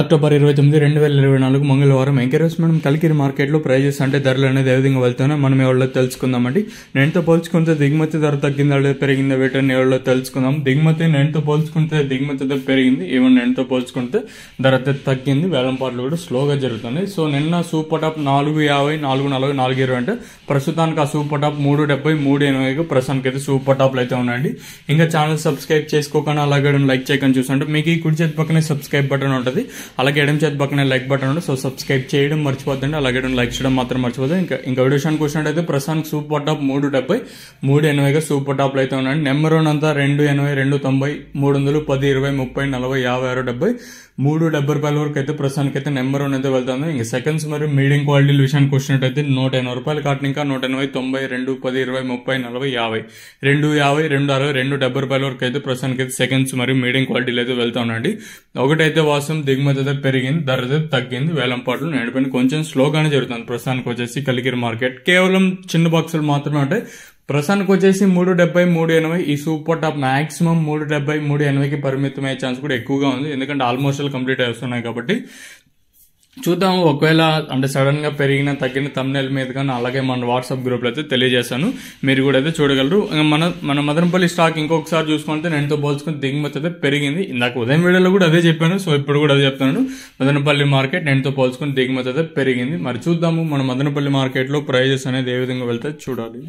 October ఇరవై తొమ్మిది రెండు వేల ఇరవై నాలుగు మంగళవారం ఎంకరేజ్ మనం కలికిరి మార్కెట్లో ప్రైజెస్ అంటే ధరలు అనేది ఏ విధంగా వెళ్తానో మనం ఎవరిలో తెలుసుకుందామండి నేనుతో పోల్చుకుంటే దిగుమతి ధర తగ్గిందా లేదా పెరిగిందా వీటని ఎవరిలో తెలుసుకుందాం దిగుమతి నేనుతో పోల్చుకుంటే దిగుమతి ధర పెరిగింది ఈవెన్ నేనుతో పోల్చుకుంటే ధర తగ్గింది వేలంపాట్లు కూడా స్లోగా జరుగుతున్నాయి సో నిన్న సూపర్ టాప్ నాలుగు యాభై నాలుగు నలభై నాలుగు ఇరవై అంటే ప్రస్తుతానికి ఆ సూపర్ టాప్ మూడు డెబ్బై మూడు ఎనభైకి ప్రస్తుతానికి అయితే సూపర్ టాప్లు అయితే ఉన్నాయండి ఇంకా ఛానల్ సబ్స్క్రైబ్ చేసుకోకుండా అలాగే లైక్ చేయకుండా చూసంటే మీకు ఈ కుడి చేతి పక్కనే సబ్స్క్రైబ్ బటన్ ఉంటుంది అలాగే ఎడం చేతి పక్కన లైక్ బటన్ ఉంది సో సబ్స్క్రైబ్ చేయడం మర్చిపోద్దండి అలాగే లైక్ చేయడం మాత్రం మర్చిపోద్దు ఇంకా ఇంకా విషయానికి వచ్చినట్టయితే ప్రస్తుతానికి సూపర్ టాప్ మూడు డెబ్బై మూడు ఎనభైగా సూపర్ టాప్లు అయితే ఉన్నాయండి నెంబర్ వన్ అంతా రెండు ఎనభై రెండు తొంభై మూడు వందలు పది ఇరవై ముప్పై నలభై యాభై ఆరు డెబ్బై మూడు డెబ్బై రూపాయల వరకు అయితే ప్రస్తుతానికి అయితే నెంబర్ వన్ అయితే వెళ్తుంది ఇంకా సెకండ్స్ మరియు మీడియం క్వాలిటీ విషయానికి వచ్చినట్టయితే నూట ఎనభై రూపాయలు కాటిన ఇంకా నూట ఎనభై తొంభై రెండు పది ఇరవై ముప్పై నలభై యాభై రెండు యాభై రెండు అరవై రెండు డెబ్బై రూపాయల వరకు అయితే ప్రస్తుతానికి అయితే సెకండ్స్ మరియు మీడియం క్వాలిటీలు అయితే వెళ్తా ఉండండి ఒకటైతే వాసం దిగుమతి అయితే పెరిగింది ధర అయితే తగ్గింది వేలం పాటలు నడిపోయింది కొంచెం స్లోగానే జరుగుతుంది ప్రస్తుతానికి వచ్చేసి కలికిరి మార్కెట్ కేవలం చిన్న బాక్సులు మాత్రమే ఉంటాయి ప్రస్తుతానికి వచ్చేసి మూడు డెబ్బై మూడు ఎనభై ఈ సూపర్ టాప్ మాక్సిమం మూడు డెబ్బై మూడు ఎనభైకి పరిమితమయ్యే ఛాన్స్ కూడా ఎక్కువగా ఉంది ఎందుకంటే ఆల్మోస్ట్ కంప్లీట్ అవుతున్నాయి కాబట్టి చూద్దాం ఒకవేళ అంటే సడన్ గా పెరిగిన తగ్గిన తమ్నెల్ మీద కానీ అలాగే మన వాట్సాప్ గ్రూప్ లో అయితే తెలియజేశాను మీరు కూడా అయితే చూడగలరు మన మన మదనపల్లి స్టాక్ ఇంకొకసారి చూసుకుంటే నేనుతో పోల్చుకుని దిగుమతి అయితే పెరిగింది ఇందాక ఉదయం వీడియోలో కూడా అదే చెప్పాను సో ఇప్పుడు కూడా అదే చెప్తున్నాను మదనపల్లి మార్కెట్ నేనుతో పోల్చుకుని దిగుమతి అయితే పెరిగింది మరి చూద్దాము మన మదనపల్లి మార్కెట్లో ప్రైజెస్ అనేది ఏ విధంగా వెళ్తే చూడాలి